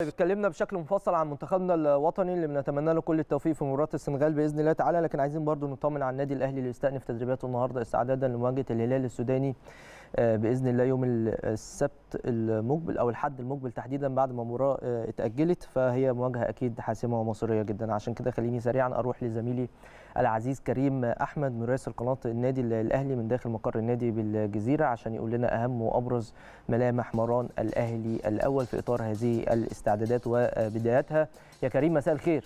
طيب، اتكلمنا بشكل مفصل عن منتخبنا الوطني اللي بنتمنى له كل التوفيق في مباراه السنغال باذن الله تعالى لكن عايزين برضو نطمن على النادي الاهلي اللي استأنف تدريباته النهارده استعدادا لمواجهه الهلال السوداني آه، باذن الله يوم السبت المقبل او الحد المقبل تحديدا بعد ما المباراه آه، اتاجلت فهي مواجهه اكيد حاسمه ومصيريه جدا عشان كده خليني سريعا اروح لزميلي العزيز كريم احمد مراسل قناه النادي الاهلي من داخل مقر النادي بالجزيره عشان يقول لنا اهم وابرز ملامح مران الاهلي الاول في اطار هذه الاستعداد التعديلات وبدايتها يا كريم مساء الخير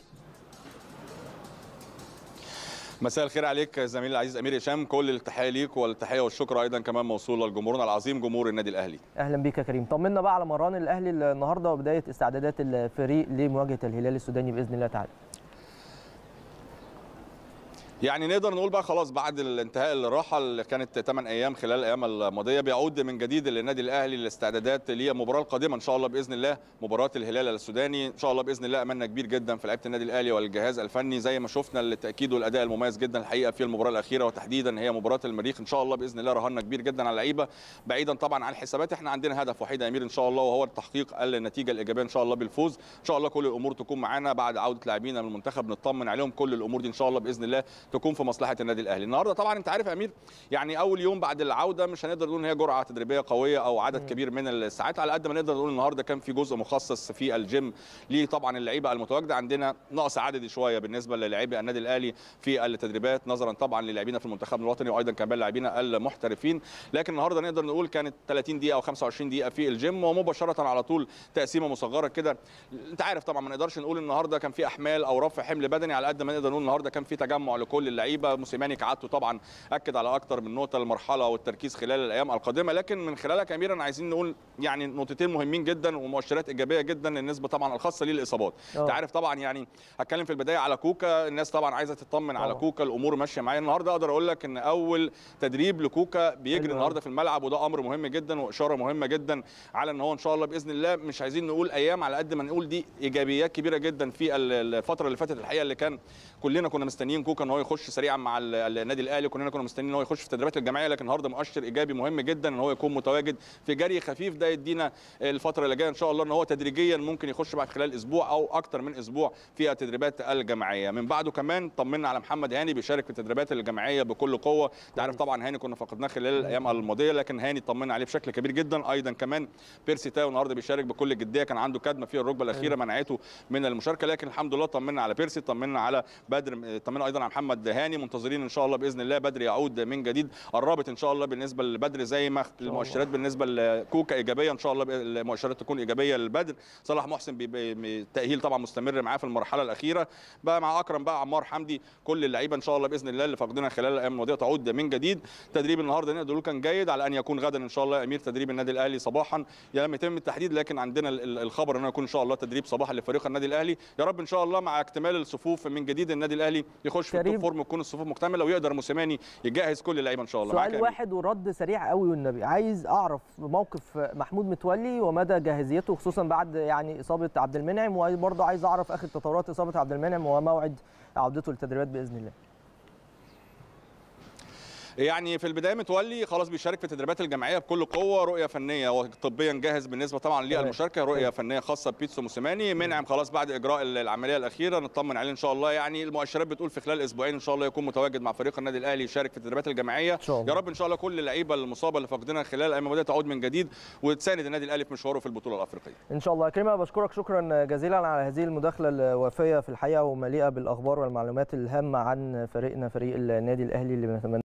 مساء الخير عليك زميلي العزيز امير هشام كل التحيه ليك والتحيه والشكر ايضا كمان موصول لجمهورنا العظيم جمهور النادي الاهلي اهلا بيك يا كريم طمنا بقى على مران الاهلي النهارده وبدايه استعدادات الفريق لمواجهه الهلال السوداني باذن الله تعالى يعني نقدر نقول بقى خلاص بعد الانتهاء الراحه اللي كانت 8 ايام خلال الايام الماضيه بيعود من جديد للنادي الاهلي الاستعدادات للمباراه القادمه ان شاء الله باذن الله مباراه الهلال السوداني ان شاء الله باذن الله املنا كبير جدا في لعيبه النادي الاهلي والجهاز الفني زي ما شفنا التاكيد والاداء المميز جدا الحقيقه في المباراه الاخيره وتحديدا هي مباراه المريخ ان شاء الله باذن الله رهنا كبير جدا على اللعيبه بعيدا طبعا عن الحسابات احنا عندنا هدف وحيد يا امير ان شاء الله وهو تحقيق النتيجه الايجابيه ان شاء الله بالفوز ان شاء الله كل الامور تكون معانا بعد عوده لاعبينا من المنتخب نطمن عليهم كل الامور دي ان شاء الله باذن الله تكون في مصلحه النادي الاهلي النهارده طبعا انت عارف يا امير يعني اول يوم بعد العوده مش هنقدر نقول ان هي جرعه تدريبيه قويه او عدد كبير من الساعات على قد ما نقدر نقول النهارده كان في جزء مخصص في الجيم ليه طبعا اللعيبه المتواجده عندنا نقص عددي شويه بالنسبه للاعبي النادي الاهلي في التدريبات نظرا طبعا للاعبينا في المنتخب الوطني وايضا كمان لاعبينا المحترفين لكن النهارده نقدر نقول كانت 30 دقيقه او 25 دقيقه في الجيم ومباشره على طول تقسيمه مصغره كده انت عارف طبعا ما نقدرش نقول النهارده كان في احمال او رفع حمل بدني على قد ما نقدر نقول النهارده كان في تجمع لكل كل اللعيبه موسيماني كعادته طبعا اكد على اكثر من نقطه المرحله والتركيز خلال الايام القادمه لكن من خلالك كاميرا عايزين نقول يعني نقطتين مهمين جدا ومؤشرات ايجابيه جدا للنسبه طبعا الخاصه للاصابات آه. انت عارف طبعا يعني هتكلم في البدايه على كوكا الناس طبعا عايزه تطمن على آه. كوكا الامور ماشيه معايا النهارده اقدر اقول لك ان اول تدريب لكوكا بيجري أيوة. النهارده في الملعب وده امر مهم جدا واشاره مهمه جدا على ان هو ان شاء الله باذن الله مش عايزين نقول ايام على قد ما نقول دي ايجابيات كبيره جدا في الفتره اللي فاتت الحقيقه اللي كان كلنا كنا مستنيين كوكا ان هو يخش سريعا مع النادي الاهلي كلنا كنا مستنيين ان هو يخش في التدريبات الجماعيه لكن النهارده مؤشر ايجابي مهم جدا ان هو يكون متواجد في جري خفيف ده يدينا الفتره اللي جايه ان شاء الله ان هو تدريجيا ممكن يخش بعد خلال اسبوع او اكتر من اسبوع في التدريبات الجماعيه من بعده كمان طمنا على محمد هاني بيشارك في التدريبات الجماعيه بكل قوه انت عارف طبعا هاني كنا فقدناه خلال الايام الماضيه لكن هاني طمنا عليه بشكل كبير جدا ايضا كمان بيرسي تاو النهارده بيشارك بكل جديه كان عنده كدمه في الركبه الاخيره أيوه. منعته من المشاركه لكن الحمد لله طمنا على بيرسي طمنا على بدر طمنا ايضا على محمد محمد هاني منتظرين ان شاء الله باذن الله بدر يعود من جديد الرابط ان شاء الله بالنسبه لبدر زي ما المؤشرات بالنسبه لكوكا ايجابيه ان شاء الله المؤشرات تكون ايجابيه للبدر صلاح محسن بتاهيل طبعا مستمر معاه في المرحله الاخيره بقى مع اكرم بقى عمار حمدي كل اللعيبه ان شاء الله باذن الله اللي فقدنا خلال الايام الماضيه تعود من جديد تدريب النهارده نقدر نقول كان جيد على ان يكون غدا ان شاء الله امير تدريب النادي الاهلي صباحا لم يتم التحديد لكن عندنا الخبر انه يكون ان شاء الله تدريب صباحا لفريق النادي الاهلي يا رب ان شاء الله مع اكتمال الصفوف من جديد النادي الاهلي يخش في التوب فورم تكون الصفوف مكتمله ويقدر موسيماني يجهز كل اللعيبه ان شاء الله سؤال واحد ورد سريع قوي والنبي عايز اعرف موقف محمود متولي ومدى جاهزيته خصوصا بعد يعني اصابه عبد المنعم وبرضه عايز اعرف اخر تطورات اصابه عبد المنعم وموعد عودته للتدريبات باذن الله يعني في البدايه متولي خلاص بيشارك في التدريبات الجماعيه بكل قوه رؤيه فنيه وطبيا جاهز بالنسبه طبعا للمشاركه رؤيه فنيه خاصه ببيتسو موسيماني منعم خلاص بعد اجراء العمليه الاخيره نطمن عليه ان شاء الله يعني المؤشرات بتقول في خلال اسبوعين ان شاء الله يكون متواجد مع فريق النادي الاهلي يشارك في التدريبات الجماعيه يا رب ان شاء الله كل اللعيبه المصابه اللي فقدناها خلال ايام المباراه تعود من جديد وتساند النادي الاهلي في مشواره في البطوله الافريقيه ان شاء الله يا كريم بشكرك شكرا جزيلا على هذه المداخله الوافيه في الحقيقه ومليئه بالاخبار والمعلومات الهامه عن فريقنا فريق النادي الاهلي اللي بنتمنى